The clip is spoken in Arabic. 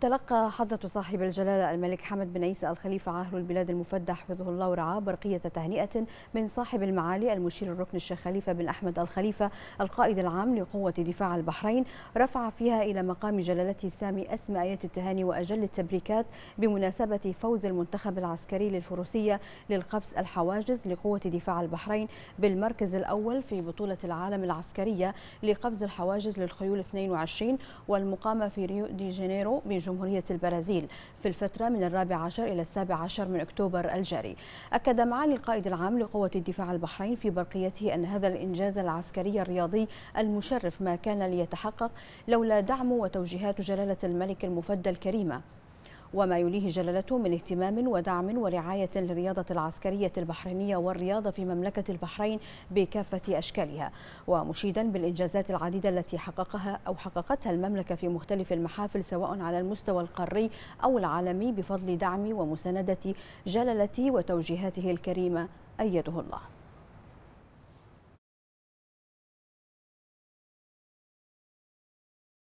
تلقى حضرة صاحب الجلالة الملك حمد بن عيسى الخليفة عاهل البلاد المفدى حفظه الله ورعاه برقية تهنئة من صاحب المعالي المشير الركن الشيخ خليفة بن أحمد الخليفة القائد العام لقوة دفاع البحرين رفع فيها إلى مقام جلالته السامي أسمى آيات التهاني وأجل التبريكات بمناسبة فوز المنتخب العسكري للفروسية للقفز الحواجز لقوة دفاع البحرين بالمركز الأول في بطولة العالم العسكرية لقفز الحواجز للخيول 22 والمقامة في ريو دي جانيرو بجنوب جمهورية البرازيل في الفترة من الرابع عشر إلى السابع عشر من أكتوبر الجاري أكد معالي القائد العام لقوة الدفاع البحرين في برقيته أن هذا الإنجاز العسكري الرياضي المشرف ما كان ليتحقق لولا دعم وتوجيهات جلالة الملك المفدى الكريمة وما يوليه جلالته من اهتمام ودعم ورعاية للرياضة العسكرية البحرينية والرياضة في مملكة البحرين بكافة أشكالها ومشيدا بالإنجازات العديدة التي حققها أو حققتها المملكة في مختلف المحافل سواء على المستوى القاري أو العالمي بفضل دعم ومساندة جلالته وتوجيهاته الكريمة أيده الله